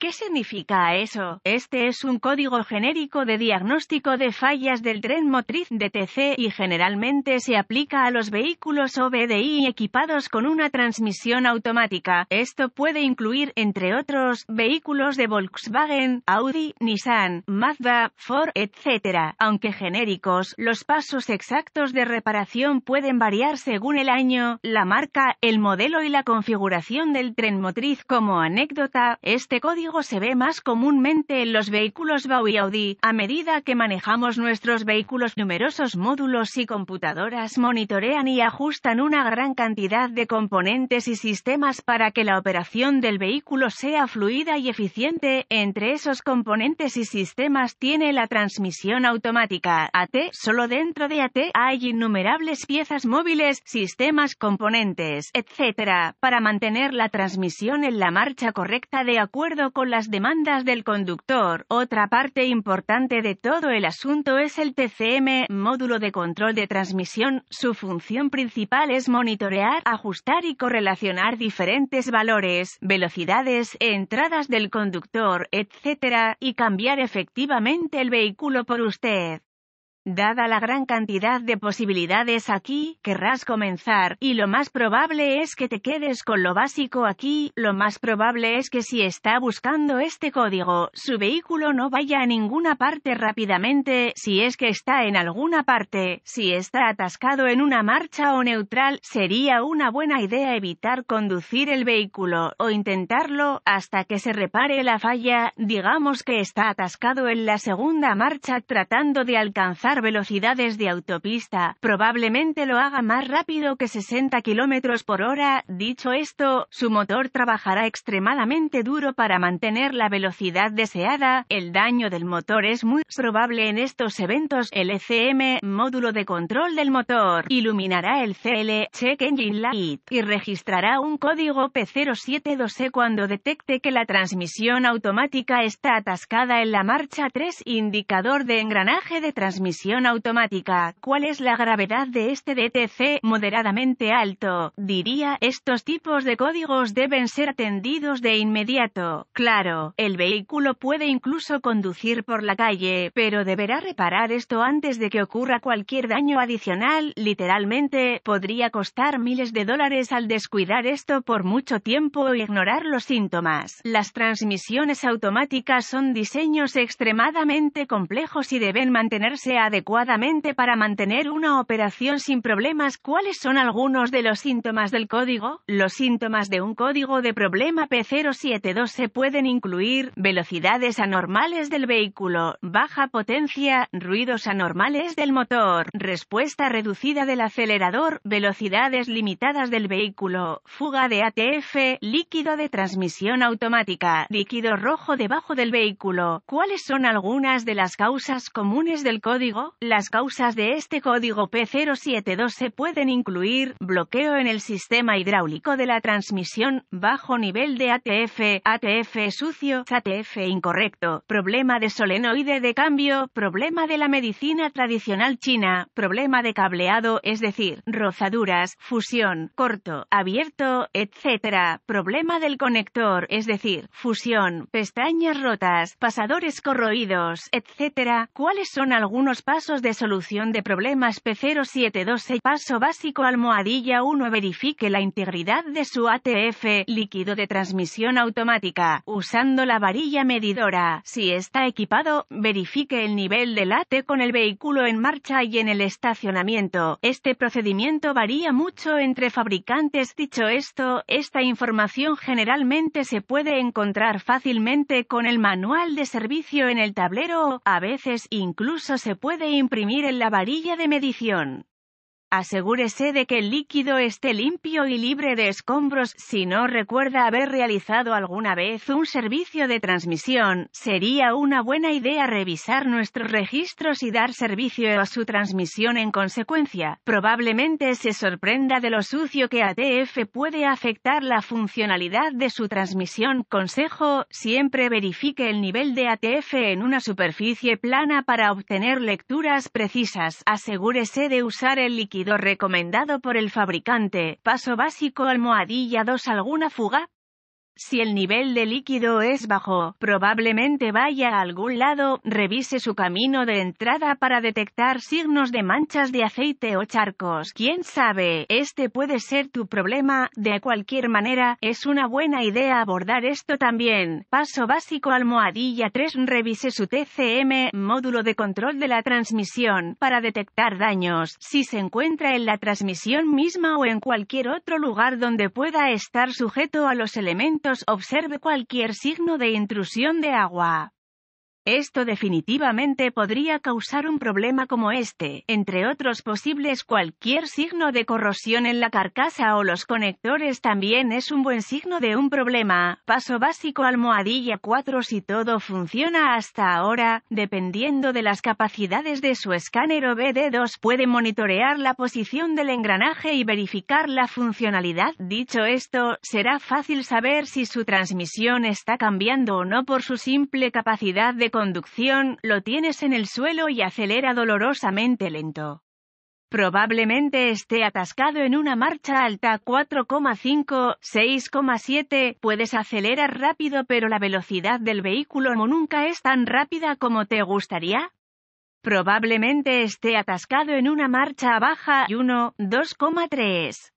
¿Qué significa eso? Este es un código genérico de diagnóstico de fallas del tren motriz DTC y generalmente se aplica a los vehículos OBDI equipados con una transmisión automática. Esto puede incluir, entre otros, vehículos de Volkswagen, Audi, Nissan, Mazda, Ford, etc. Aunque genéricos, los pasos exactos de reparación pueden variar según el año, la marca, el modelo y la configuración del tren motriz. Como anécdota, este código se ve más comúnmente en los vehículos BAU y Audi. A medida que manejamos nuestros vehículos, numerosos módulos y computadoras monitorean y ajustan una gran cantidad de componentes y sistemas para que la operación del vehículo sea fluida y eficiente. Entre esos componentes y sistemas tiene la transmisión automática, AT. Solo dentro de AT hay innumerables piezas móviles, sistemas, componentes, etc., para mantener la transmisión en la marcha correcta de acuerdo con las demandas del conductor. Otra parte importante de todo el asunto es el TCM, módulo de control de transmisión. Su función principal es monitorear, ajustar y correlacionar diferentes valores, velocidades, entradas del conductor, etc., y cambiar efectivamente el vehículo por usted. Dada la gran cantidad de posibilidades aquí, querrás comenzar, y lo más probable es que te quedes con lo básico aquí, lo más probable es que si está buscando este código, su vehículo no vaya a ninguna parte rápidamente, si es que está en alguna parte, si está atascado en una marcha o neutral, sería una buena idea evitar conducir el vehículo, o intentarlo, hasta que se repare la falla, digamos que está atascado en la segunda marcha tratando de alcanzar velocidades de autopista, probablemente lo haga más rápido que 60 km por hora. Dicho esto, su motor trabajará extremadamente duro para mantener la velocidad deseada. El daño del motor es muy probable en estos eventos. El ECM, módulo de control del motor, iluminará el CL Check Engine Light y registrará un código p 072 cuando detecte que la transmisión automática está atascada en la marcha 3, indicador de engranaje de transmisión automática, ¿cuál es la gravedad de este DTC moderadamente alto? Diría, estos tipos de códigos deben ser atendidos de inmediato. Claro, el vehículo puede incluso conducir por la calle, pero deberá reparar esto antes de que ocurra cualquier daño adicional, literalmente, podría costar miles de dólares al descuidar esto por mucho tiempo o ignorar los síntomas. Las transmisiones automáticas son diseños extremadamente complejos y deben mantenerse a adecuadamente para mantener una operación sin problemas. ¿Cuáles son algunos de los síntomas del código? Los síntomas de un código de problema P072 se pueden incluir velocidades anormales del vehículo, baja potencia, ruidos anormales del motor, respuesta reducida del acelerador, velocidades limitadas del vehículo, fuga de ATF, líquido de transmisión automática, líquido rojo debajo del vehículo. ¿Cuáles son algunas de las causas comunes del código? las causas de este código P072 se pueden incluir, bloqueo en el sistema hidráulico de la transmisión, bajo nivel de ATF, ATF sucio, ATF incorrecto, problema de solenoide de cambio, problema de la medicina tradicional china, problema de cableado, es decir, rozaduras, fusión, corto, abierto, etc., problema del conector, es decir, fusión, pestañas rotas, pasadores corroídos, etc. ¿Cuáles son algunos Pasos de solución de problemas P0726 Paso básico Almohadilla 1 Verifique la integridad de su ATF, líquido de transmisión automática, usando la varilla medidora. Si está equipado, verifique el nivel del AT con el vehículo en marcha y en el estacionamiento. Este procedimiento varía mucho entre fabricantes. Dicho esto, esta información generalmente se puede encontrar fácilmente con el manual de servicio en el tablero a veces, incluso se puede de imprimir en la varilla de medición. Asegúrese de que el líquido esté limpio y libre de escombros. Si no recuerda haber realizado alguna vez un servicio de transmisión, sería una buena idea revisar nuestros registros y dar servicio a su transmisión en consecuencia. Probablemente se sorprenda de lo sucio que ATF puede afectar la funcionalidad de su transmisión. Consejo, siempre verifique el nivel de ATF en una superficie plana para obtener lecturas precisas. Asegúrese de usar el líquido recomendado por el fabricante. Paso básico almohadilla 2 alguna fuga, si el nivel de líquido es bajo, probablemente vaya a algún lado, revise su camino de entrada para detectar signos de manchas de aceite o charcos. ¿Quién sabe? Este puede ser tu problema. De cualquier manera, es una buena idea abordar esto también. Paso básico almohadilla 3. Revise su TCM, módulo de control de la transmisión, para detectar daños. Si se encuentra en la transmisión misma o en cualquier otro lugar donde pueda estar sujeto a los elementos observe cualquier signo de intrusión de agua. Esto definitivamente podría causar un problema como este, entre otros posibles cualquier signo de corrosión en la carcasa o los conectores también es un buen signo de un problema. Paso básico almohadilla 4 si todo funciona hasta ahora, dependiendo de las capacidades de su escáner o BD2 puede monitorear la posición del engranaje y verificar la funcionalidad. Dicho esto, será fácil saber si su transmisión está cambiando o no por su simple capacidad de conducción, lo tienes en el suelo y acelera dolorosamente lento. Probablemente esté atascado en una marcha alta 4,5, 6,7, puedes acelerar rápido pero la velocidad del vehículo nunca es tan rápida como te gustaría. Probablemente esté atascado en una marcha baja y 1, 2,3.